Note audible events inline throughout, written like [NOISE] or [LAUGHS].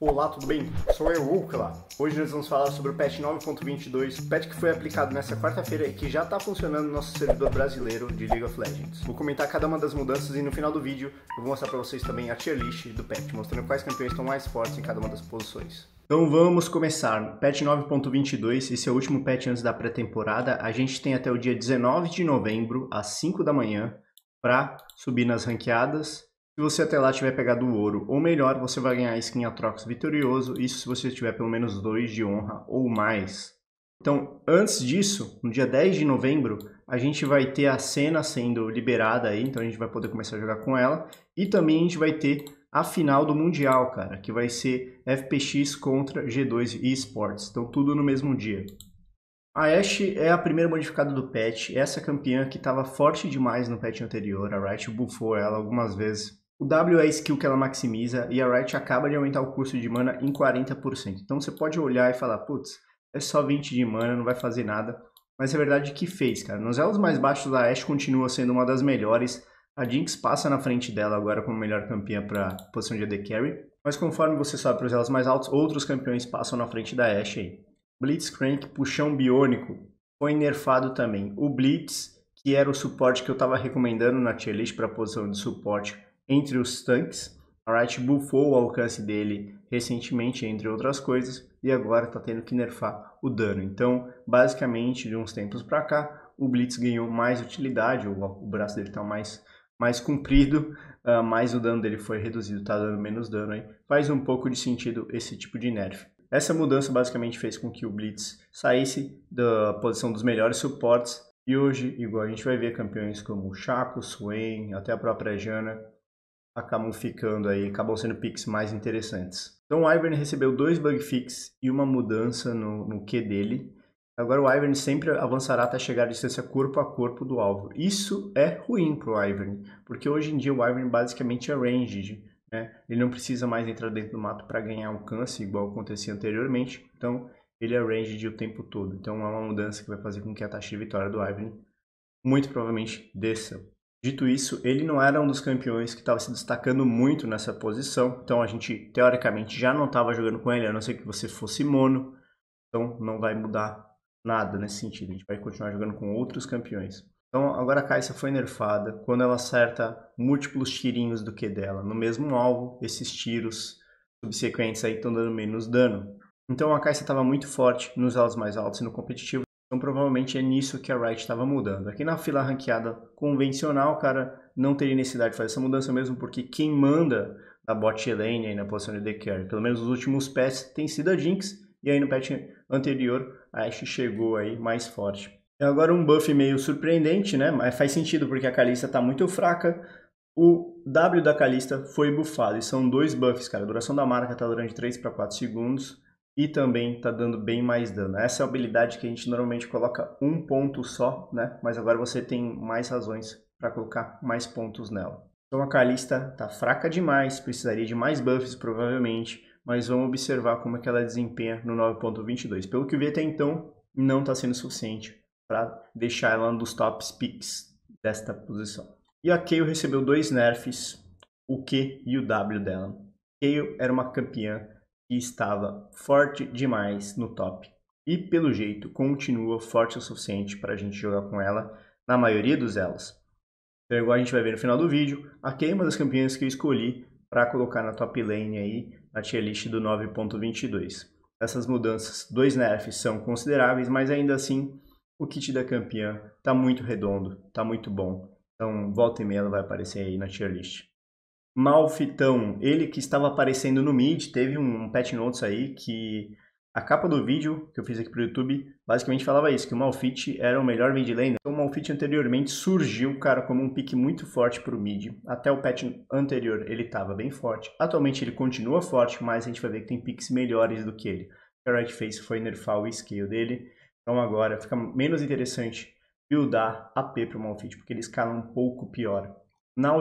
Olá, tudo bem? Sou eu, Ukla. Hoje nós vamos falar sobre o patch 9.22, patch que foi aplicado nessa quarta-feira e que já está funcionando no nosso servidor brasileiro de League of Legends. Vou comentar cada uma das mudanças e no final do vídeo eu vou mostrar para vocês também a tier list do patch, mostrando quais campeões estão mais fortes em cada uma das posições. Então vamos começar. Patch 9.22, esse é o último patch antes da pré-temporada. A gente tem até o dia 19 de novembro, às 5 da manhã, para subir nas ranqueadas se você até lá tiver pegado o ouro, ou melhor, você vai ganhar a skin Atrox Vitorioso, isso se você tiver pelo menos 2 de honra ou mais. Então, antes disso, no dia 10 de novembro, a gente vai ter a cena sendo liberada aí, então a gente vai poder começar a jogar com ela. E também a gente vai ter a final do Mundial, cara, que vai ser FPX contra G2 Esports. Então, tudo no mesmo dia. A Ashe é a primeira modificada do patch, essa campeã que estava forte demais no patch anterior, a Riot buffou ela algumas vezes o W é a skill que ela maximiza e a Riot acaba de aumentar o custo de mana em 40%. Então você pode olhar e falar, putz, é só 20 de mana, não vai fazer nada. Mas é verdade que fez, cara. Nos elos mais baixos a Ashe continua sendo uma das melhores. A Jinx passa na frente dela agora como melhor campeã para posição de AD Carry. Mas conforme você sobe para os elos mais altos, outros campeões passam na frente da Ashe aí. Blitzcrank, puxão biônico, foi nerfado também. O Blitz, que era o suporte que eu estava recomendando na tier list para posição de suporte, entre os tanques. A Riot bufou o alcance dele recentemente, entre outras coisas, e agora está tendo que nerfar o dano. Então, basicamente, de uns tempos para cá, o Blitz ganhou mais utilidade, o, o braço dele está mais, mais comprido, uh, mas o dano dele foi reduzido, está dando menos dano. Hein? Faz um pouco de sentido esse tipo de nerf. Essa mudança basicamente fez com que o Blitz saísse da posição dos melhores suportes e hoje, igual a gente vai ver campeões como Chaco, Swain, até a própria Jana, acabam ficando aí, acabam sendo picks mais interessantes. Então o Ivern recebeu dois bug fix e uma mudança no, no Q dele. Agora o Ivern sempre avançará até chegar à distância corpo a corpo do alvo. Isso é ruim para o Ivern, porque hoje em dia o Ivern basicamente é ranged. Né? Ele não precisa mais entrar dentro do mato para ganhar alcance, igual acontecia anteriormente. Então ele é ranged o tempo todo. Então é uma mudança que vai fazer com que a taxa de vitória do Ivern muito provavelmente desça. Dito isso, ele não era um dos campeões que estava se destacando muito nessa posição, então a gente teoricamente já não estava jogando com ele, a não ser que você fosse mono, então não vai mudar nada nesse sentido, a gente vai continuar jogando com outros campeões. Então agora a Caixa foi nerfada, quando ela acerta múltiplos tirinhos do que dela no mesmo alvo, esses tiros subsequentes aí estão dando menos dano. Então a Caixa estava muito forte nos elos mais altos e no competitivo, então provavelmente é nisso que a Wright estava mudando. Aqui na fila ranqueada convencional, cara, não teria necessidade de fazer essa mudança mesmo, porque quem manda na bot lane aí na posição de DK, pelo menos nos últimos pets, tem sido a Jinx, e aí no patch anterior a Ashe chegou aí mais forte. Agora um buff meio surpreendente, né? Mas faz sentido porque a Kalista está muito fraca, o W da Kalista foi bufado, e são dois buffs, cara. A duração da marca está durante 3 para 4 segundos, e também está dando bem mais dano. Essa é a habilidade que a gente normalmente coloca um ponto só, né? mas agora você tem mais razões para colocar mais pontos nela. Então a Kalista está fraca demais, precisaria de mais buffs provavelmente, mas vamos observar como é que ela desempenha no 9.22. Pelo que eu vi até então, não está sendo suficiente para deixar ela um dos top picks desta posição. E a Kayle recebeu dois nerfs, o Q e o W dela. Kayle era uma campeã que estava forte demais no top. E pelo jeito continua forte o suficiente para a gente jogar com ela na maioria dos elos. Então igual a gente vai ver no final do vídeo, aqui é uma das campeãs que eu escolhi para colocar na top lane aí, na tier list do 9.22. Essas mudanças, dois nerfs são consideráveis, mas ainda assim o kit da campeã está muito redondo, está muito bom. Então volta e meia ela vai aparecer aí na tier list. Malfitão, ele que estava aparecendo no mid, teve um patch notes aí que a capa do vídeo que eu fiz aqui para o YouTube basicamente falava isso, que o Malfit era o melhor mid lane. Então, o Malfit anteriormente surgiu, cara, como um pick muito forte para o mid. Até o patch anterior ele estava bem forte. Atualmente ele continua forte, mas a gente vai ver que tem picks melhores do que ele. O Right Face foi nerfar o scale dele, então agora fica menos interessante buildar AP para o Malfit porque ele escala um pouco pior. Na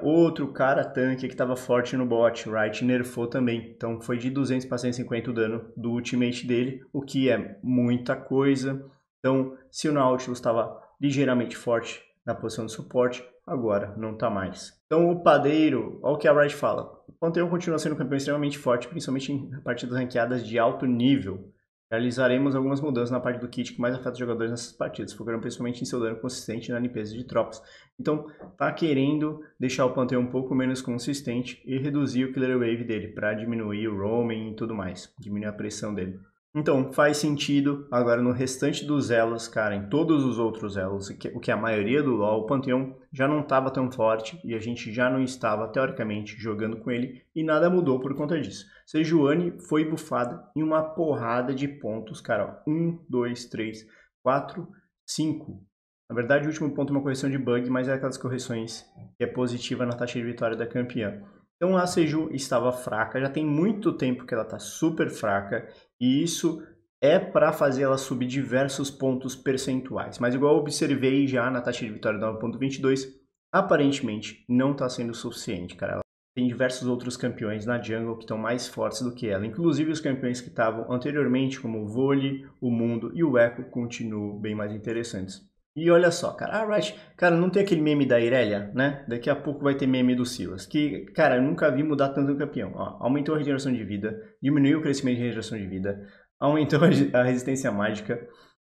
outro cara tanque que estava forte no bot, Wright nerfou também. Então foi de 200 para 150 o dano do ultimate dele, o que é muita coisa. Então, se o Nautilus estava ligeiramente forte na posição de suporte, agora não está mais. Então o padeiro, olha o que a Wright fala. O Pantheon continua sendo um campeão extremamente forte, principalmente em partidas ranqueadas de alto nível. Realizaremos algumas mudanças na parte do kit que mais afeta os jogadores nessas partidas, focando principalmente em seu dano consistente na limpeza de tropas. Então, tá querendo deixar o Panteão um pouco menos consistente e reduzir o Killer Wave dele, para diminuir o roaming e tudo mais, diminuir a pressão dele. Então, faz sentido agora no restante dos elos, cara, em todos os outros elos, o que a maioria do LoL, o Pantheon, já não estava tão forte e a gente já não estava, teoricamente, jogando com ele e nada mudou por conta disso. Sejuani foi bufada em uma porrada de pontos, cara, 1, 2, 3, 4, 5. Na verdade, o último ponto é uma correção de bug, mas é aquelas correções que é positiva na taxa de vitória da campeã. Então a Seju estava fraca, já tem muito tempo que ela está super fraca e isso é para fazer ela subir diversos pontos percentuais. Mas igual eu observei já na taxa de vitória 9.22, aparentemente não está sendo suficiente, cara. Ela tem diversos outros campeões na jungle que estão mais fortes do que ela. Inclusive os campeões que estavam anteriormente, como o Vole, o Mundo e o Echo, continuam bem mais interessantes. E olha só, cara, a ah, Riot, cara, não tem aquele meme da Irelia, né? Daqui a pouco vai ter meme do Silas, que, cara, eu nunca vi mudar tanto um campeão. Ó, aumentou a regeneração de vida, diminuiu o crescimento de regeneração de vida, aumentou a resistência mágica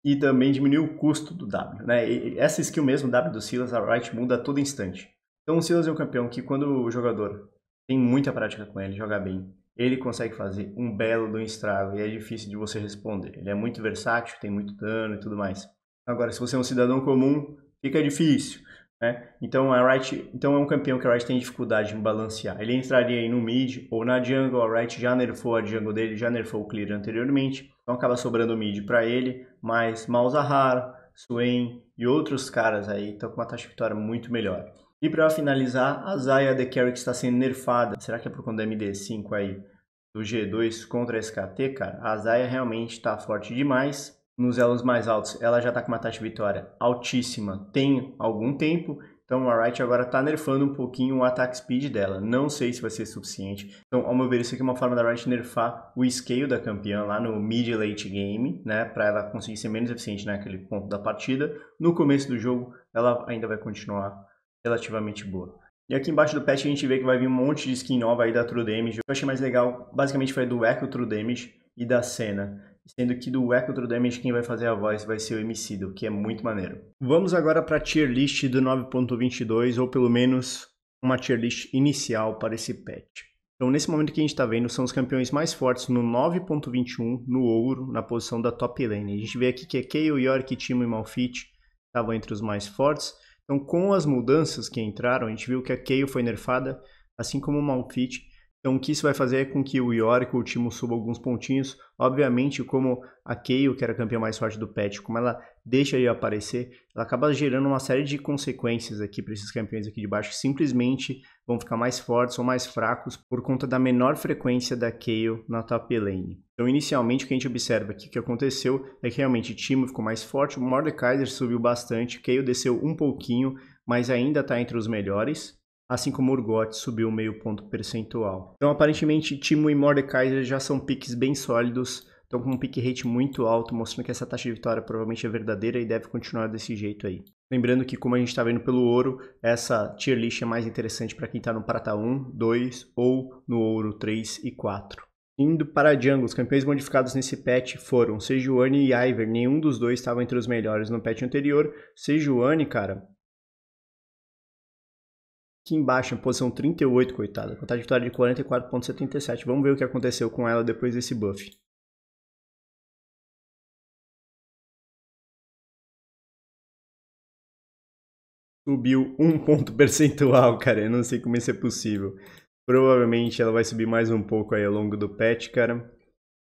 e também diminuiu o custo do W, né? E essa skill mesmo, W do Silas, a Riot muda a todo instante. Então o Silas é um campeão que quando o jogador tem muita prática com ele, joga bem, ele consegue fazer um belo do estrago e é difícil de você responder. Ele é muito versátil, tem muito dano e tudo mais. Agora, se você é um cidadão comum, fica é difícil. Né? Então, a Wright, então é um campeão que a Wright tem dificuldade em balancear. Ele entraria aí no mid ou na jungle, a Wright já nerfou a jungle dele, já nerfou o clear anteriormente. Então acaba sobrando o mid para ele, mas Malzahar, Swain e outros caras aí estão com uma taxa de vitória muito melhor. E para finalizar, a Zaya The Carry que está sendo nerfada. Será que é por conta da MD5 aí do G2 contra a SKT, cara? A Zaya realmente está forte demais nos elos mais altos, ela já está com uma taxa de vitória altíssima tem algum tempo. Então a Wright agora está nerfando um pouquinho o attack speed dela. Não sei se vai ser suficiente. Então, ao meu ver, isso aqui é uma forma da Wright nerfar o scale da campeã lá no mid late game, né? Para ela conseguir ser menos eficiente naquele ponto da partida. No começo do jogo, ela ainda vai continuar relativamente boa. E aqui embaixo do patch a gente vê que vai vir um monte de skin nova aí da True Damage. Eu achei mais legal, basicamente foi do Echo True Damage e da Senna sendo que do Echo Damage quem vai fazer a voz vai ser o MC, o que é muito maneiro. Vamos agora para a tier list do 9.22, ou pelo menos uma tier list inicial para esse patch. Então, nesse momento que a gente está vendo, são os campeões mais fortes no 9.21, no ouro, na posição da top lane. A gente vê aqui que é Kayle, York, Timo e Malphite estavam entre os mais fortes. Então, com as mudanças que entraram, a gente viu que a Kayle foi nerfada, assim como o Malphite, então, o que isso vai fazer é com que o Yorick ou o Timo suba alguns pontinhos. Obviamente, como a Kayle, que era a campeã mais forte do patch, como ela deixa ele aparecer, ela acaba gerando uma série de consequências aqui para esses campeões aqui de baixo, que simplesmente vão ficar mais fortes ou mais fracos por conta da menor frequência da Kayle na top lane. Então, inicialmente, o que a gente observa aqui que aconteceu é que realmente Timo ficou mais forte, o Mordekaiser subiu bastante, Kayle desceu um pouquinho, mas ainda está entre os melhores assim como Urgot subiu meio ponto percentual. Então, aparentemente, Timo e Mordekaiser já são piques bem sólidos, estão com um pick rate muito alto, mostrando que essa taxa de vitória provavelmente é verdadeira e deve continuar desse jeito aí. Lembrando que, como a gente está vendo pelo ouro, essa tier list é mais interessante para quem está no prata 1, 2 ou no ouro 3 e 4. Indo para a jungle, os campeões modificados nesse patch foram Sejuani e Ivern. Nenhum dos dois estava entre os melhores no patch anterior. Sejuani, cara, Aqui embaixo, em posição 38, coitada. Contagem de vitória de 44.77. Vamos ver o que aconteceu com ela depois desse buff. Subiu um [LAUGHS] ponto percentual, cara. Eu não sei como isso é possível. Provavelmente ela vai subir mais um pouco aí ao longo do patch, cara.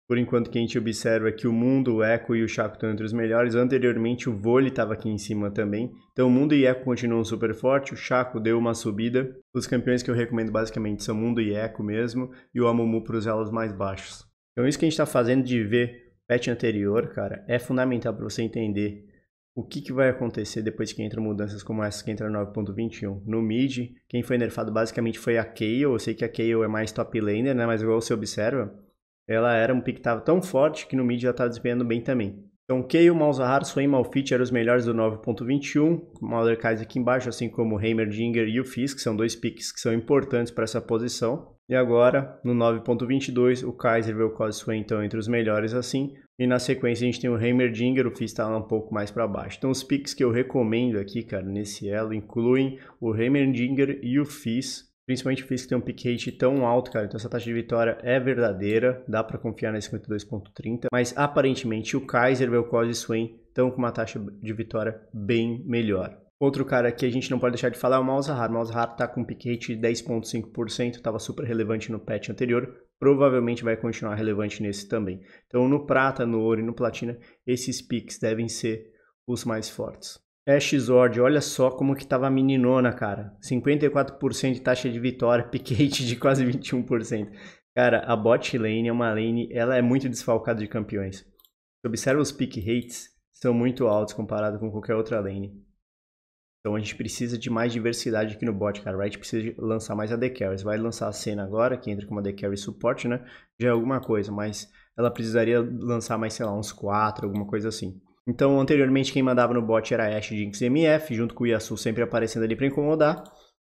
Por enquanto, que a gente observa é que o mundo, o Echo e o Chaco estão entre os melhores. Anteriormente, o Vole estava aqui em cima também. Então, o mundo e Echo continuam super forte. O Chaco deu uma subida. Os campeões que eu recomendo basicamente são mundo e Echo mesmo. E o Amumu para os elos mais baixos. Então, isso que a gente está fazendo de ver patch anterior, cara, é fundamental para você entender o que, que, vai acontecer depois que entram mudanças como essas que entra 9.21? No mid, quem foi nerfado basicamente foi a Kayle. Eu sei que a Kayle é mais top laner, né? Mas igual você observa, ela era um pick que estava tão forte que no mid já estava desempenhando bem também. Então Kayle, Malzahar, Swain, Malfit eram os melhores do 9.21, Mauler Kaiser aqui embaixo, assim como Heimerdinger e o Fisk, que são dois picks que são importantes para essa posição. E agora, no 9.22, o Kaiser e o Cosway então entre os melhores assim. E na sequência a gente tem o Heimerdinger, o Fizz está lá um pouco mais para baixo. Então os picks que eu recomendo aqui, cara, nesse elo, incluem o Heimerdinger e o Fizz, Principalmente fez que tem um piquete rate tão alto, cara. Então essa taxa de vitória é verdadeira, dá para confiar na 52.30, mas aparentemente o Kaiser, Belcose e Swain estão com uma taxa de vitória bem melhor. Outro cara que a gente não pode deixar de falar é o Malzahar. O Malzahar está com um piquete rate de 10,5%, Tava super relevante no patch anterior, provavelmente vai continuar relevante nesse também. Então no prata, no ouro e no platina, esses piques devem ser os mais fortes. Zord, olha só como que tava a meninona, cara. 54% de taxa de vitória, [LAUGHS] piquete de quase 21%. Cara, a bot lane é uma lane, ela é muito desfalcada de campeões. Se observa os pick rates, são muito altos comparado com qualquer outra lane. Então a gente precisa de mais diversidade aqui no bot, cara. A precisa lançar mais a Carries. Vai lançar a cena agora, que entra com uma AD Carry suporte, né? Já é alguma coisa, mas ela precisaria lançar mais, sei lá, uns 4, alguma coisa assim. Então, anteriormente, quem mandava no bot era Ash de MF, junto com o Yasu sempre aparecendo ali para incomodar.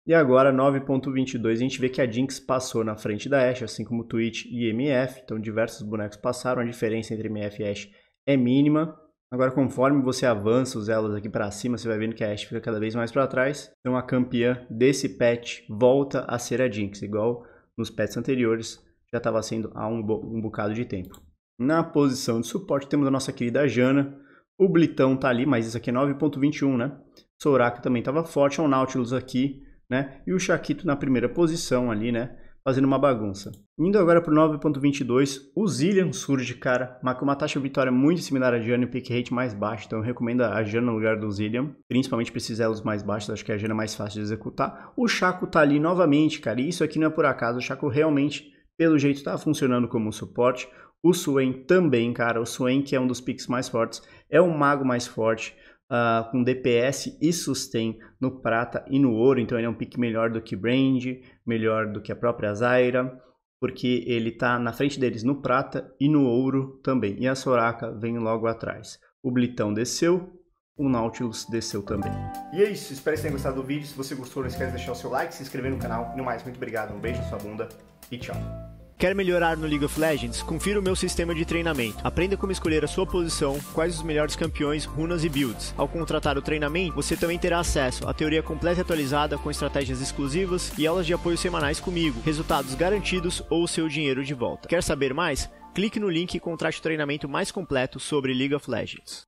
E agora, 9.22, a gente vê que a Jinx passou na frente da Ashe, assim como Twitch e MF. Então, diversos bonecos passaram, a diferença entre MF e Ashe é mínima. Agora, conforme você avança os elos aqui para cima, você vai vendo que a Ashe fica cada vez mais para trás. Então, a campeã desse patch volta a ser a Jinx, igual nos pets anteriores, já estava sendo há um, bo um bocado de tempo. Na posição de suporte, temos a nossa querida Jana, o Blitão tá ali, mas isso aqui é 9.21, né? Soraka também tava forte, é o Nautilus aqui, né? E o Shaquito na primeira posição ali, né? Fazendo uma bagunça. Indo agora para 9.22, o Zillion surge, cara. Mas com uma taxa de vitória muito similar à Jana e pick rate mais baixo. Então eu recomendo a Jana no lugar do Zillion. Principalmente pra esses elos mais baixos, acho que a Jana é mais fácil de executar. O Chaco tá ali novamente, cara. E isso aqui não é por acaso, o Chaco realmente pelo jeito está funcionando como suporte. O Swain também, cara. O Swain, que é um dos picks mais fortes, é o mago mais forte. Uh, com DPS e sustain no prata e no ouro, então ele é um pick melhor do que Brand, melhor do que a própria Zaira, porque ele tá na frente deles no prata e no ouro também. E a Soraka vem logo atrás. O Blitão desceu, o Nautilus desceu também. E é isso, espero que tenham gostado do vídeo. Se você gostou, não esquece de deixar o seu like, se inscrever no canal. E no mais, muito obrigado, um beijo na sua bunda e tchau. Quer melhorar no League of Legends? Confira o meu sistema de treinamento. Aprenda como escolher a sua posição, quais os melhores campeões, runas e builds. Ao contratar o treinamento, você também terá acesso à teoria completa e atualizada com estratégias exclusivas e aulas de apoio semanais comigo, resultados garantidos ou seu dinheiro de volta. Quer saber mais? Clique no link e contrate o treinamento mais completo sobre League of Legends.